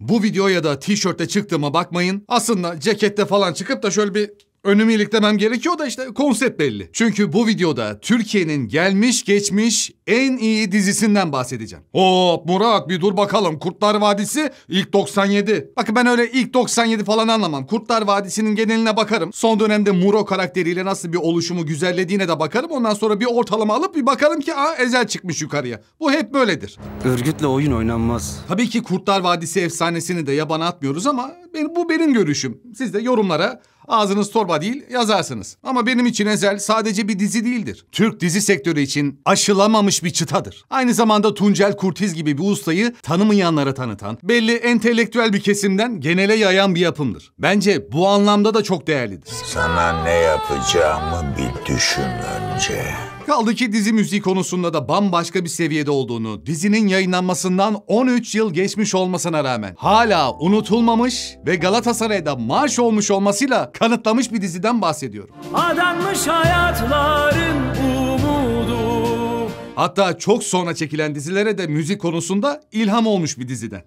Bu videoya da tişörtte çıktığıma bakmayın. Aslında cekette falan çıkıp da şöyle bir önümü iliklemem gerekiyor da işte konsept belli. Çünkü bu videoda Türkiye'nin gelmiş geçmiş en iyi dizisinden bahsedeceğim. Hop Murat bir dur bakalım Kurtlar Vadisi ilk 97. Bakın ben öyle ilk 97 falan anlamam. Kurtlar Vadisi'nin geneline bakarım. Son dönemde Muro karakteriyle nasıl bir oluşumu güzellediğine de bakarım. Ondan sonra bir ortalama alıp bir bakalım ki aa ezel çıkmış yukarıya. Bu hep böyledir. Örgütle oyun oynanmaz. Tabii ki Kurtlar Vadisi efsanesini de yabana atmıyoruz ama bu benim görüşüm. Siz de yorumlara Ağzınız torba değil yazarsınız. Ama benim için Ezel sadece bir dizi değildir. Türk dizi sektörü için aşılamamış bir çıtadır. Aynı zamanda Tuncel Kurtiz gibi bir ustayı tanımayanlara tanıtan, belli entelektüel bir kesimden genele yayan bir yapımdır. Bence bu anlamda da çok değerlidir. Sana ne yapacağımı bir düşün önce. Kaldı ki dizi müziği konusunda da bambaşka bir seviyede olduğunu, dizinin yayınlanmasından 13 yıl geçmiş olmasına rağmen hala unutulmamış ve Galatasaray'da marş olmuş olmasıyla kanıtlamış bir diziden bahsediyorum. Adanmış hayatların umudu. Hatta çok sonra çekilen dizilere de müzik konusunda ilham olmuş bir diziden.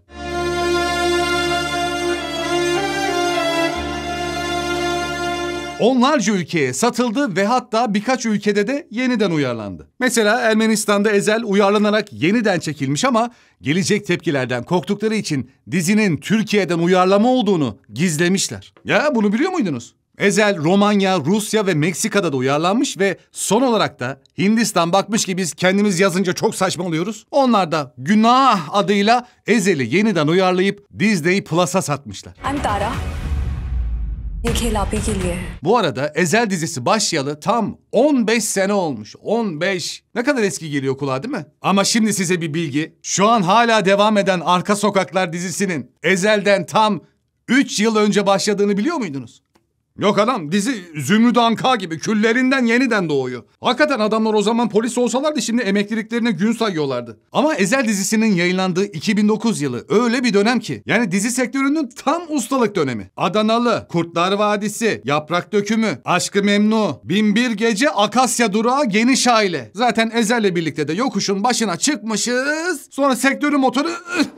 onlarca ülkeye satıldı ve hatta birkaç ülkede de yeniden uyarlandı. Mesela Ermenistan'da Ezel uyarlanarak yeniden çekilmiş ama gelecek tepkilerden korktukları için dizinin Türkiye'den uyarlama olduğunu gizlemişler. Ya bunu biliyor muydunuz? Ezel Romanya, Rusya ve Meksika'da da uyarlanmış ve son olarak da Hindistan bakmış ki biz kendimiz yazınca çok saçmalıyoruz. Onlar da günah adıyla Ezel'i yeniden uyarlayıp Disney Plus'a satmışlar. I'm Tara. ये खेल आप Bu arada Ezel dizisi başlayalı tam 15 sene olmuş. 15. Ne kadar eski geliyor kulağa değil mi? Ama şimdi size bir bilgi. Şu an hala devam eden Arka Sokaklar dizisinin Ezel'den tam 3 yıl önce başladığını biliyor muydunuz? Yok adam dizi Zümrüt Anka gibi küllerinden yeniden doğuyor. Hakikaten adamlar o zaman polis olsalardı şimdi emekliliklerine gün sayıyorlardı. Ama Ezel dizisinin yayınlandığı 2009 yılı öyle bir dönem ki. Yani dizi sektörünün tam ustalık dönemi. Adanalı, Kurtlar Vadisi, Yaprak Dökümü, Aşkı Memnu, Binbir Gece, Akasya Durağı, Geniş Aile. Zaten Ezel'le birlikte de yokuşun başına çıkmışız. Sonra sektörün motoru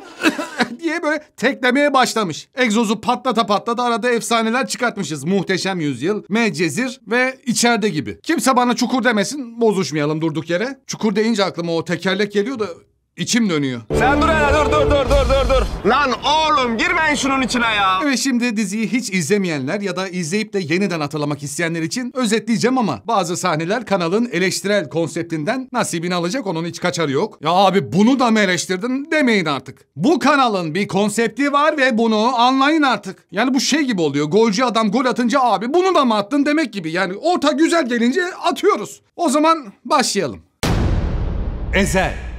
diye böyle teklemeye başlamış. Egzozu patlata patlata arada efsaneler çıkartmışız muh. Muhteşem Yüzyıl, Medcezir ve içeride gibi. Kimse bana çukur demesin bozuşmayalım durduk yere. Çukur deyince aklıma o tekerlek geliyor da içim dönüyor. Sen dur hele dur dur dur dur dur. Lan oğlum girmeyin şunun içine ya. Ve şimdi diziyi hiç izlemeyenler ya da izleyip de yeniden hatırlamak isteyenler için özetleyeceğim ama bazı sahneler kanalın eleştirel konseptinden nasibini alacak onun hiç kaçarı yok. Ya abi bunu da mı eleştirdin demeyin artık. Bu kanalın bir konsepti var ve bunu anlayın artık. Yani bu şey gibi oluyor golcü adam gol atınca abi bunu da mı attın demek gibi. Yani orta güzel gelince atıyoruz. O zaman başlayalım. Ezel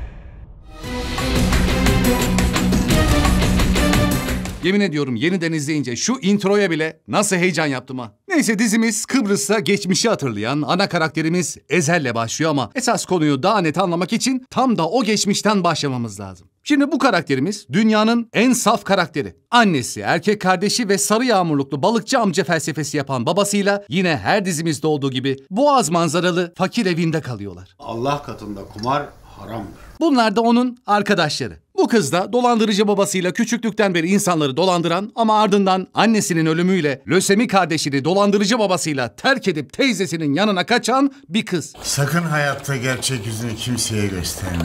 Yemin ediyorum yeniden izleyince şu introya bile nasıl heyecan yaptım ha. Neyse dizimiz Kıbrıs'ta geçmişi hatırlayan ana karakterimiz Ezel'le başlıyor ama esas konuyu daha net anlamak için tam da o geçmişten başlamamız lazım. Şimdi bu karakterimiz dünyanın en saf karakteri. Annesi, erkek kardeşi ve sarı yağmurluklu balıkçı amca felsefesi yapan babasıyla yine her dizimizde olduğu gibi boğaz manzaralı fakir evinde kalıyorlar. Allah katında kumar haramdır. Bunlar da onun arkadaşları. Bu kız da dolandırıcı babasıyla küçüklükten beri insanları dolandıran ama ardından annesinin ölümüyle lösemi kardeşini dolandırıcı babasıyla terk edip teyzesinin yanına kaçan bir kız. Sakın hayatta gerçek yüzünü kimseye göstermeyin.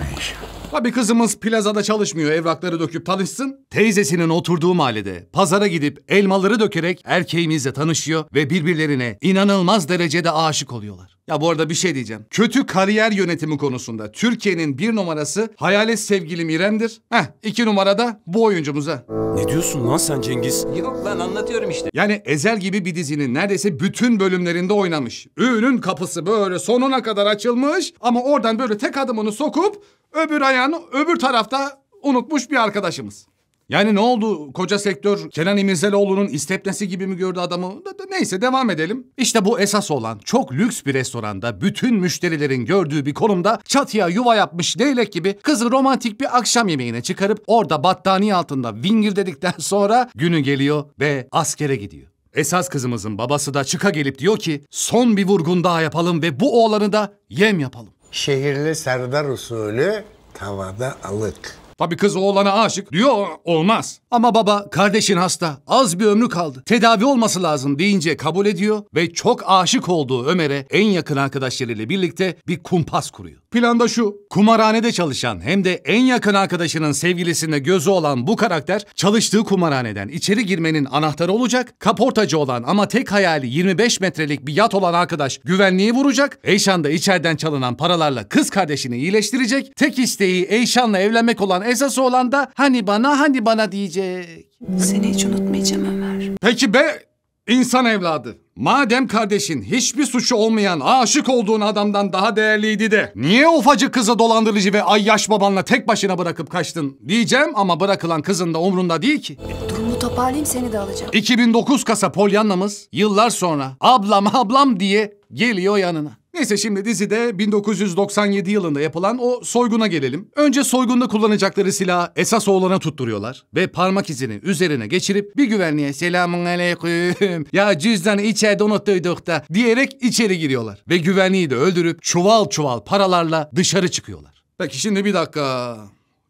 Tabii kızımız plazada çalışmıyor evrakları döküp tanışsın. Teyzesinin oturduğu mahallede pazara gidip elmaları dökerek erkeğimizle tanışıyor ve birbirlerine inanılmaz derecede aşık oluyorlar. Ya bu arada bir şey diyeceğim. Kötü kariyer yönetimi konusunda Türkiye'nin bir numarası hayalet sevgilim İrem'dir. Heh iki numara da bu oyuncumuza. Ne diyorsun lan sen Cengiz? Yok ben anlatıyorum işte. Yani Ezel gibi bir dizinin neredeyse bütün bölümlerinde oynamış. Ünün kapısı böyle sonuna kadar açılmış ama oradan böyle tek adımını sokup Öbür ayağını öbür tarafta unutmuş bir arkadaşımız. Yani ne oldu koca sektör Kenan İmirzalıoğlu'nun istepnesi gibi mi gördü adamı? Neyse devam edelim. İşte bu esas olan çok lüks bir restoranda bütün müşterilerin gördüğü bir konumda çatıya yuva yapmış leylek gibi kızı romantik bir akşam yemeğine çıkarıp orada battaniye altında vingir dedikten sonra günü geliyor ve askere gidiyor. Esas kızımızın babası da çıka gelip diyor ki son bir vurgun daha yapalım ve bu oğlanı da yem yapalım. Şehirli serdar usulü tavada alık. Tabii kız oğlana aşık diyor olmaz. Ama baba kardeşin hasta az bir ömrü kaldı tedavi olması lazım deyince kabul ediyor ve çok aşık olduğu Ömer'e en yakın arkadaşlarıyla birlikte bir kumpas kuruyor. Plan da şu kumarhanede çalışan hem de en yakın arkadaşının sevgilisine gözü olan bu karakter çalıştığı kumarhaneden içeri girmenin anahtarı olacak kaportacı olan ama tek hayali 25 metrelik bir yat olan arkadaş güvenliği vuracak Eyşan da içeriden çalınan paralarla kız kardeşini iyileştirecek tek isteği Eyşan'la evlenmek olan esası olan da hani bana hani bana diyecek gelecek. Seni hiç unutmayacağım Ömer. Peki be insan evladı. Madem kardeşin hiçbir suçu olmayan aşık olduğun adamdan daha değerliydi de niye ufacık kızı dolandırıcı ve ay yaş babanla tek başına bırakıp kaçtın diyeceğim ama bırakılan kızın da umrunda değil ki. E, durumu toparlayayım seni de alacağım. 2009 kasa Pollyanna'mız yıllar sonra ablam ablam diye geliyor yanına. Neyse şimdi dizide 1997 yılında yapılan o soyguna gelelim. Önce soygunda kullanacakları silahı esas oğlana tutturuyorlar ve parmak izini üzerine geçirip bir güvenliğe selamun aleyküm ya cüzdanı içeride unuttuyduk da diyerek içeri giriyorlar. Ve güvenliği de öldürüp çuval çuval paralarla dışarı çıkıyorlar. Peki şimdi bir dakika.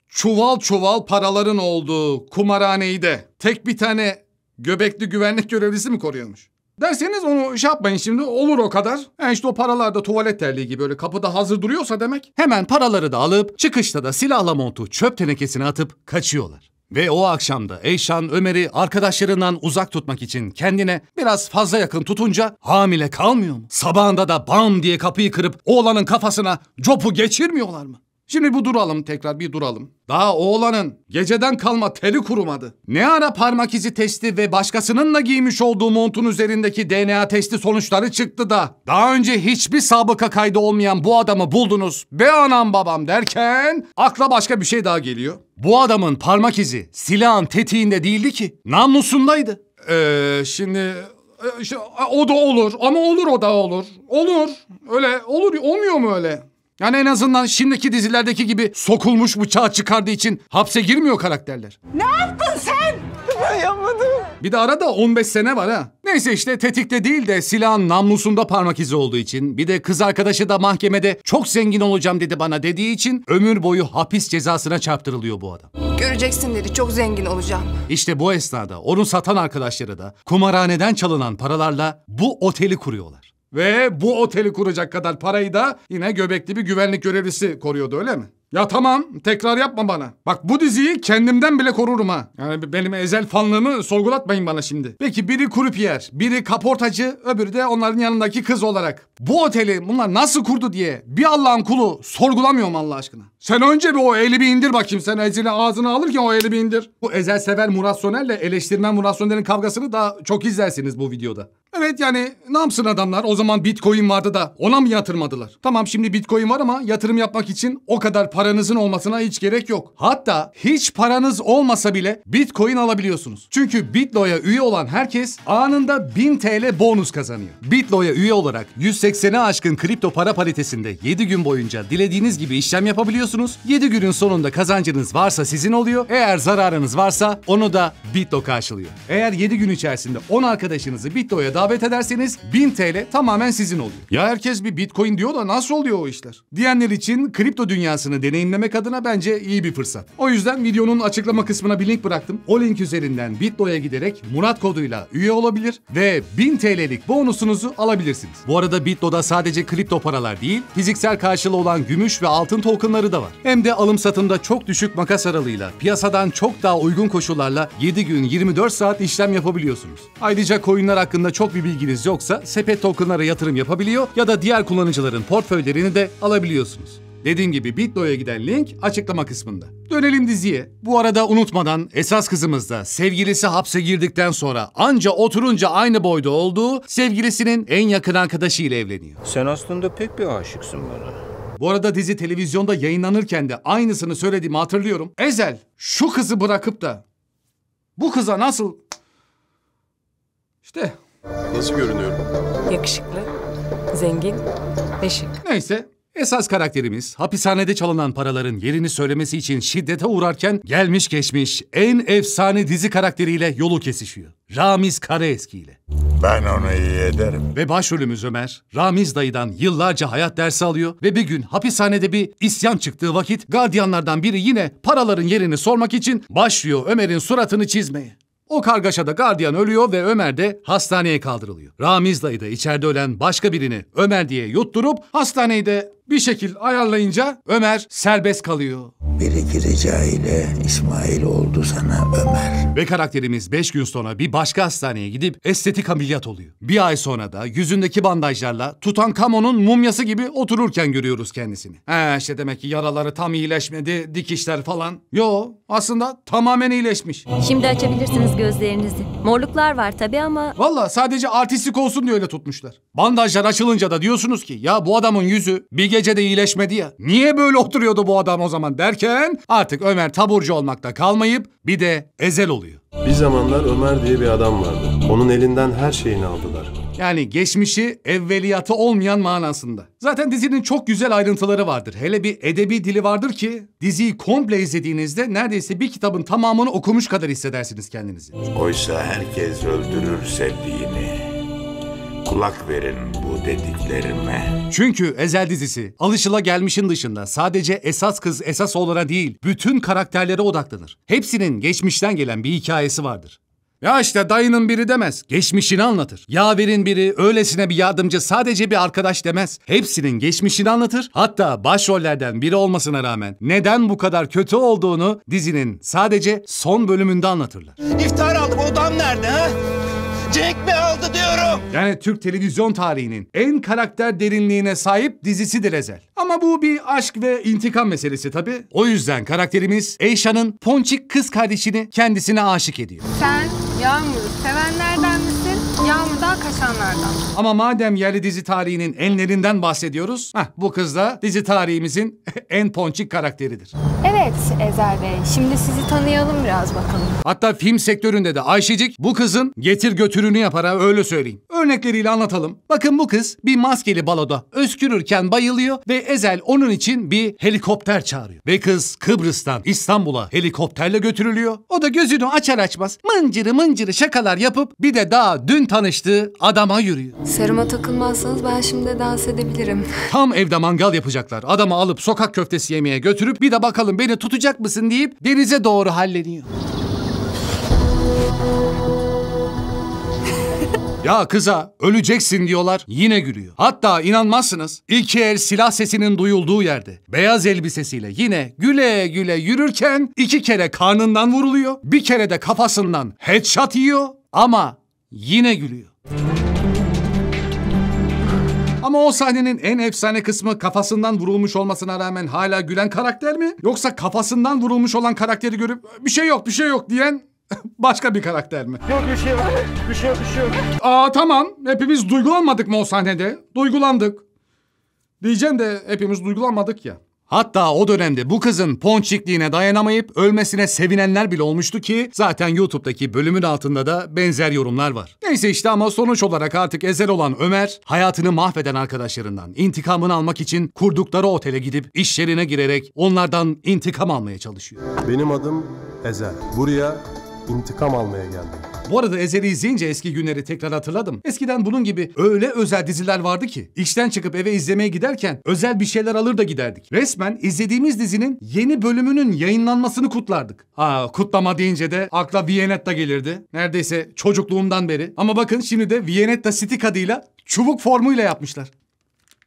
Çuval çuval paraların olduğu kumarhaneyi de tek bir tane göbekli güvenlik görevlisi mi koruyormuş? Derseniz onu şey yapmayın şimdi olur o kadar. Yani işte o paralar da tuvalet terliği gibi böyle kapıda hazır duruyorsa demek. Hemen paraları da alıp çıkışta da silahla montu çöp tenekesine atıp kaçıyorlar. Ve o akşamda Eyşan Ömer'i arkadaşlarından uzak tutmak için kendine biraz fazla yakın tutunca hamile kalmıyor mu? Sabahında da bam diye kapıyı kırıp oğlanın kafasına copu geçirmiyorlar mı? Şimdi bu duralım tekrar bir duralım. Daha oğlanın geceden kalma teli kurumadı. Ne ara parmak izi testi ve başkasının da giymiş olduğu montun üzerindeki DNA testi sonuçları çıktı da daha önce hiçbir sabıka kaydı olmayan bu adamı buldunuz be anam babam derken akla başka bir şey daha geliyor. Bu adamın parmak izi silahın tetiğinde değildi ki namusundaydı. Eee şimdi e, o da olur ama olur o da olur. Olur. Öyle olur olmuyor mu öyle? Yani en azından şimdiki dizilerdeki gibi sokulmuş bıçağı çıkardığı için hapse girmiyor karakterler. Ne yaptın sen? Ben yapmadım. Bir de arada 15 sene var ha. Neyse işte tetikte değil de silahın namlusunda parmak izi olduğu için bir de kız arkadaşı da mahkemede çok zengin olacağım dedi bana dediği için ömür boyu hapis cezasına çarptırılıyor bu adam. Göreceksin dedi çok zengin olacağım. İşte bu esnada onu satan arkadaşları da kumarhaneden çalınan paralarla bu oteli kuruyorlar. Ve bu oteli kuracak kadar parayı da yine göbekli bir güvenlik görevlisi koruyordu öyle mi? Ya tamam tekrar yapma bana. Bak bu diziyi kendimden bile korurum ha. Yani benim ezel fanlığımı sorgulatmayın bana şimdi. Peki biri krupiyer, biri kaportacı, öbürü de onların yanındaki kız olarak. Bu oteli bunlar nasıl kurdu diye bir Allah'ın kulu sorgulamıyorum Allah aşkına. Sen önce bir o eli bir indir bakayım. Sen ezeli ağzına alırken o eli bir indir. Bu ezel sever Murat Soner'le eleştirmen Murat Soner'in kavgasını daha çok izlersiniz bu videoda. Evet yani namsın adamlar? O zaman bitcoin vardı da ona mı yatırmadılar? Tamam şimdi bitcoin var ama yatırım yapmak için o kadar paranızın olmasına hiç gerek yok. Hatta hiç paranız olmasa bile bitcoin alabiliyorsunuz. Çünkü Bitlo'ya üye olan herkes anında 1000 TL bonus kazanıyor. Bitlo'ya üye olarak 180'e aşkın kripto para paritesinde 7 gün boyunca dilediğiniz gibi işlem yapabiliyorsunuz. 7 günün sonunda kazancınız varsa sizin oluyor. Eğer zararınız varsa onu da Bitlo karşılıyor. Eğer 7 gün içerisinde 10 arkadaşınızı Bitlo'ya da davet ederseniz 1000 TL tamamen sizin oluyor. Ya herkes bir bitcoin diyor da nasıl oluyor o işler? Diyenler için kripto dünyasını deneyimlemek adına bence iyi bir fırsat. O yüzden videonun açıklama kısmına bir link bıraktım. O link üzerinden Bitdo'ya giderek Murat koduyla üye olabilir ve 1000 TL'lik bonusunuzu alabilirsiniz. Bu arada Bitdo'da sadece kripto paralar değil, fiziksel karşılığı olan gümüş ve altın tokenları da var. Hem de alım satımda çok düşük makas aralığıyla piyasadan çok daha uygun koşullarla 7 gün 24 saat işlem yapabiliyorsunuz. Ayrıca coinler hakkında çok çok bir bilginiz yoksa sepet tokenlara yatırım yapabiliyor ya da diğer kullanıcıların portföylerini de alabiliyorsunuz. Dediğim gibi Bitlo'ya giden link açıklama kısmında. Dönelim diziye. Bu arada unutmadan esas kızımız da sevgilisi hapse girdikten sonra anca oturunca aynı boyda olduğu sevgilisinin en yakın arkadaşı ile evleniyor. Sen aslında pek bir aşıksın bana. Bu arada dizi televizyonda yayınlanırken de aynısını söylediğimi hatırlıyorum. Ezel şu kızı bırakıp da bu kıza nasıl... İşte Nasıl görünüyorum? Yakışıklı, zengin ve şık. Neyse. Esas karakterimiz hapishanede çalınan paraların yerini söylemesi için şiddete uğrarken gelmiş geçmiş en efsane dizi karakteriyle yolu kesişiyor. Ramiz Karaeski ile. Ben onu iyi ederim. Ve başrolümüz Ömer, Ramiz dayıdan yıllarca hayat dersi alıyor ve bir gün hapishanede bir isyan çıktığı vakit gardiyanlardan biri yine paraların yerini sormak için başlıyor Ömer'in suratını çizmeye. O kargaşada gardiyan ölüyor ve Ömer de hastaneye kaldırılıyor. Ramiz dayı da içeride ölen başka birini Ömer diye yutturup hastanede bir şekil ayarlayınca Ömer serbest kalıyor. Biri gireceğiyle İsmail oldu sana Ömer. Ve karakterimiz beş gün sonra bir başka hastaneye gidip estetik ameliyat oluyor. Bir ay sonra da yüzündeki bandajlarla Tutankamon'un mumyası gibi otururken görüyoruz kendisini. He işte demek ki yaraları tam iyileşmedi, dikişler falan. Yo aslında tamamen iyileşmiş. Şimdi açabilirsiniz gözlerinizi. Morluklar var tabii ama... Valla sadece artistik olsun diye öyle tutmuşlar. Bandajlar açılınca da diyorsunuz ki ya bu adamın yüzü bir gecede iyileşmedi ya. Niye böyle oturuyordu bu adam o zaman derken artık Ömer taburcu olmakta kalmayıp bir de ezel oluyor. Bir zamanlar Ömer diye bir adam vardı. Onun elinden her şeyini aldılar. Yani geçmişi evveliyatı olmayan manasında. Zaten dizinin çok güzel ayrıntıları vardır. Hele bir edebi dili vardır ki diziyi komple izlediğinizde neredeyse bir kitabın tamamını okumuş kadar hissedersiniz kendinizi. Oysa herkes öldürür sevdiğini. Kulak verin bu dediklerime. Çünkü Ezel dizisi alışıla gelmişin dışında sadece esas kız esas oğlana değil bütün karakterlere odaklanır. Hepsinin geçmişten gelen bir hikayesi vardır. Ya işte dayının biri demez. Geçmişini anlatır. Yaverin biri öylesine bir yardımcı sadece bir arkadaş demez. Hepsinin geçmişini anlatır. Hatta başrollerden biri olmasına rağmen neden bu kadar kötü olduğunu dizinin sadece son bölümünde anlatırlar. İftar aldım odam nerede ha? Cenk mi aldı diyorum? Yani Türk televizyon tarihinin en karakter derinliğine sahip dizisidir Ezel. Ama bu bir aşk ve intikam meselesi tabii. O yüzden karakterimiz Eyşan'ın ponçik kız kardeşini kendisine aşık ediyor. Sen Yağmur'u sevenlerden misin? Yağmur'dan kaçanlardan. Ama madem yerli dizi tarihinin enlerinden bahsediyoruz, heh, bu kız da dizi tarihimizin en ponçik karakteridir. Evet Ezel Bey. Şimdi sizi tanıyalım biraz bakalım. Hatta film sektöründe de Ayşecik bu kızın getir götürünü yapar ha öyle söyleyeyim. Örnekleriyle anlatalım. Bakın bu kız bir maskeli baloda öskürürken bayılıyor ve Ezel onun için bir helikopter çağırıyor. Ve kız Kıbrıs'tan İstanbul'a helikopterle götürülüyor. O da gözünü açar açmaz mıncırı mıncırı şakalar yapıp bir de daha dün tanıştığı adama yürüyor. Sarıma takılmazsanız ben şimdi dans edebilirim. Tam evde mangal yapacaklar. Adamı alıp sokak köftesi yemeye götürüp bir de bakalım benim beni tutacak mısın deyip denize doğru halleniyor. Ya kıza öleceksin diyorlar yine gülüyor. Hatta inanmazsınız iki el silah sesinin duyulduğu yerde beyaz elbisesiyle yine güle güle yürürken iki kere karnından vuruluyor. Bir kere de kafasından headshot yiyor ama yine gülüyor. Ama o sahnenin en efsane kısmı kafasından vurulmuş olmasına rağmen hala gülen karakter mi? Yoksa kafasından vurulmuş olan karakteri görüp bir şey yok bir şey yok diyen başka bir karakter mi? Yok bir şey var. Bir şey yok bir şey yok. Aa tamam. Hepimiz duygulanmadık mı o sahnede? Duygulandık. Diyeceğim de hepimiz duygulanmadık ya. Hatta o dönemde bu kızın ponçikliğine dayanamayıp ölmesine sevinenler bile olmuştu ki zaten YouTube'daki bölümün altında da benzer yorumlar var. Neyse işte ama sonuç olarak artık ezel olan Ömer hayatını mahveden arkadaşlarından intikamını almak için kurdukları otele gidip iş yerine girerek onlardan intikam almaya çalışıyor. Benim adım Ezel. Buraya intikam almaya geldim. Bu arada Ezel'i izleyince eski günleri tekrar hatırladım. Eskiden bunun gibi öyle özel diziler vardı ki. işten çıkıp eve izlemeye giderken özel bir şeyler alır da giderdik. Resmen izlediğimiz dizinin yeni bölümünün yayınlanmasını kutlardık. Aa kutlama deyince de akla Viyanetta gelirdi. Neredeyse çocukluğumdan beri. Ama bakın şimdi de Viyanetta Stick adıyla çubuk formuyla yapmışlar.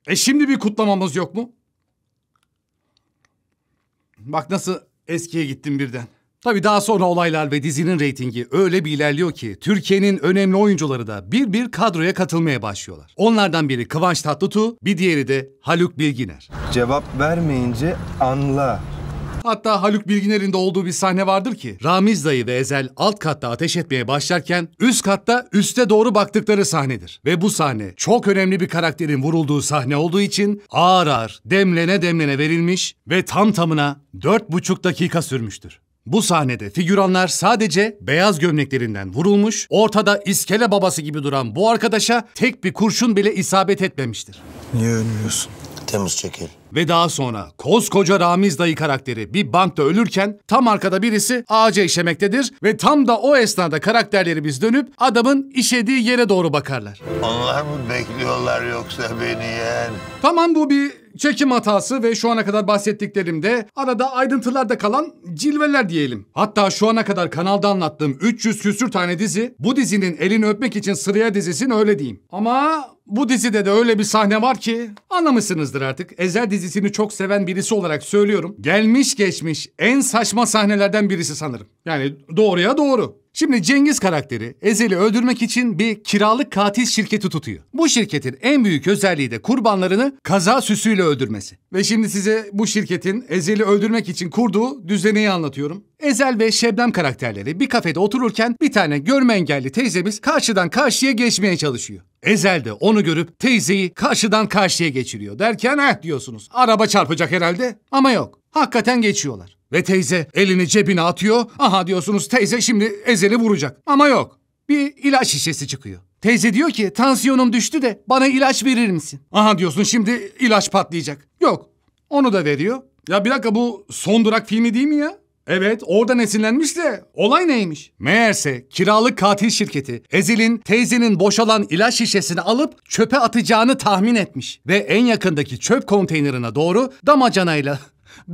E şimdi bir kutlamamız yok mu? Bak nasıl eskiye gittim birden. Tabi daha sonra olaylar ve dizinin reytingi öyle bir ilerliyor ki Türkiye'nin önemli oyuncuları da bir bir kadroya katılmaya başlıyorlar. Onlardan biri Kıvanç Tatlıtuğ, bir diğeri de Haluk Bilginer. Cevap vermeyince anla. Hatta Haluk Bilginer'in de olduğu bir sahne vardır ki Ramiz dayı ve Ezel alt katta ateş etmeye başlarken üst katta üste doğru baktıkları sahnedir. Ve bu sahne çok önemli bir karakterin vurulduğu sahne olduğu için ağır ağır demlene demlene verilmiş ve tam tamına dört buçuk dakika sürmüştür. Bu sahnede figüranlar sadece beyaz gömleklerinden vurulmuş, ortada iskele babası gibi duran bu arkadaşa tek bir kurşun bile isabet etmemiştir. Niye ölmüyorsun? Temiz çekil. Ve daha sonra koskoca Ramiz dayı karakteri bir bankta ölürken tam arkada birisi ağaca işemektedir ve tam da o esnada karakterlerimiz dönüp adamın işediği yere doğru bakarlar. Onlar mı bekliyorlar yoksa beni yeğen? Tamam bu bir çekim hatası ve şu ana kadar bahsettiklerimde arada aydıntılarda kalan cilveler diyelim. Hatta şu ana kadar kanalda anlattığım 300 küsür tane dizi bu dizinin elini öpmek için sıraya dizisin öyle diyeyim. Ama bu dizide de öyle bir sahne var ki anlamışsınızdır artık. Ezel dizisini çok seven birisi olarak söylüyorum. Gelmiş geçmiş en saçma sahnelerden birisi sanırım. Yani doğruya doğru. Şimdi Cengiz karakteri Ezel'i öldürmek için bir kiralık katil şirketi tutuyor. Bu şirketin en büyük özelliği de kurbanlarını kaza süsüyle öldürmesi. Ve şimdi size bu şirketin Ezel'i öldürmek için kurduğu düzeneyi anlatıyorum. Ezel ve Şebnem karakterleri bir kafede otururken bir tane görme engelli teyzemiz karşıdan karşıya geçmeye çalışıyor. Ezel de onu görüp teyzeyi karşıdan karşıya geçiriyor derken eh diyorsunuz. Araba çarpacak herhalde ama yok. Hakikaten geçiyorlar. Ve teyze elini cebine atıyor. Aha diyorsunuz teyze şimdi ezeli vuracak. Ama yok. Bir ilaç şişesi çıkıyor. Teyze diyor ki tansiyonum düştü de bana ilaç verir misin? Aha diyorsun şimdi ilaç patlayacak. Yok. Onu da veriyor. Ya bir dakika bu son durak filmi değil mi ya? Evet oradan esinlenmiş de olay neymiş? Meğerse kiralık katil şirketi Ezil'in teyzenin boşalan ilaç şişesini alıp çöpe atacağını tahmin etmiş. Ve en yakındaki çöp konteynerine doğru damacanayla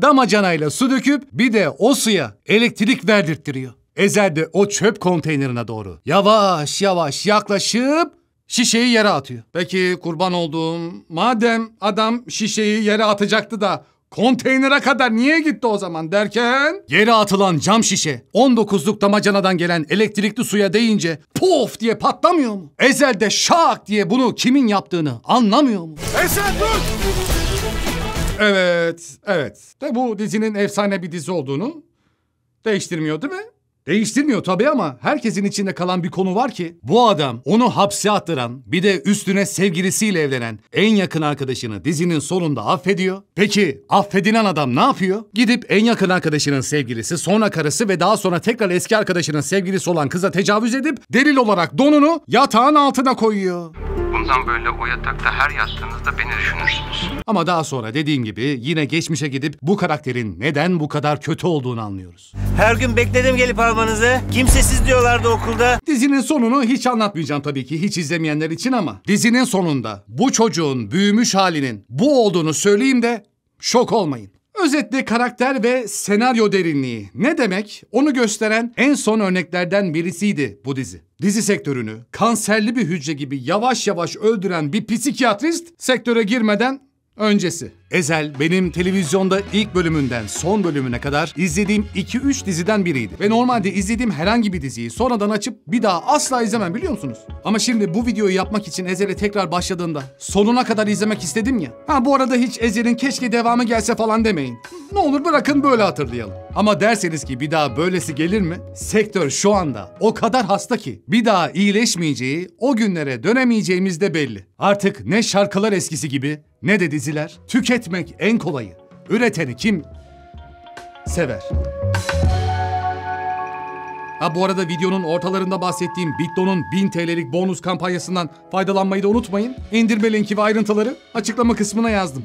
Damacanayla su döküp bir de o suya elektrik verdirttiriyor. Ezelde o çöp konteynerine doğru yavaş yavaş yaklaşıp şişeyi yere atıyor. Peki kurban olduğum madem adam şişeyi yere atacaktı da konteynere kadar niye gitti o zaman derken yere atılan cam şişe 19'luk damacanadan gelen elektrikli suya değince puf diye patlamıyor mu? Ezelde de şak diye bunu kimin yaptığını anlamıyor mu? Ezel dur! Evet, evet. De bu dizinin efsane bir dizi olduğunu değiştirmiyor değil mi? Değiştirmiyor tabii ama herkesin içinde kalan bir konu var ki bu adam onu hapse attıran bir de üstüne sevgilisiyle evlenen en yakın arkadaşını dizinin sonunda affediyor. Peki affedilen adam ne yapıyor? Gidip en yakın arkadaşının sevgilisi sonra karısı ve daha sonra tekrar eski arkadaşının sevgilisi olan kıza tecavüz edip delil olarak donunu yatağın altına koyuyor. Bundan böyle o yatakta her yastığınızda beni düşünürsünüz. Ama daha sonra dediğim gibi yine geçmişe gidip bu karakterin neden bu kadar kötü olduğunu anlıyoruz. Her gün bekledim gelip almanızı. Kimsesiz diyorlardı okulda. Dizinin sonunu hiç anlatmayacağım tabii ki hiç izlemeyenler için ama dizinin sonunda bu çocuğun büyümüş halinin bu olduğunu söyleyeyim de şok olmayın. Özetle karakter ve senaryo derinliği ne demek onu gösteren en son örneklerden birisiydi bu dizi. Dizi sektörünü kanserli bir hücre gibi yavaş yavaş öldüren bir psikiyatrist sektöre girmeden öncesi. Ezel benim televizyonda ilk bölümünden son bölümüne kadar izlediğim 2-3 diziden biriydi. Ve normalde izlediğim herhangi bir diziyi sonradan açıp bir daha asla izlemem biliyor musunuz? Ama şimdi bu videoyu yapmak için Ezel'e tekrar başladığında sonuna kadar izlemek istedim ya. Ha bu arada hiç Ezel'in keşke devamı gelse falan demeyin. Ne olur bırakın böyle hatırlayalım. Ama derseniz ki bir daha böylesi gelir mi? Sektör şu anda o kadar hasta ki bir daha iyileşmeyeceği, o günlere dönemeyeceğimiz de belli. Artık ne şarkılar eskisi gibi ne de diziler tüket Üretmek en kolayı. Üreteni kim sever? Ha bu arada videonun ortalarında bahsettiğim Bitdo'nun 1000 TL'lik bonus kampanyasından faydalanmayı da unutmayın. İndirme linki ve ayrıntıları açıklama kısmına yazdım.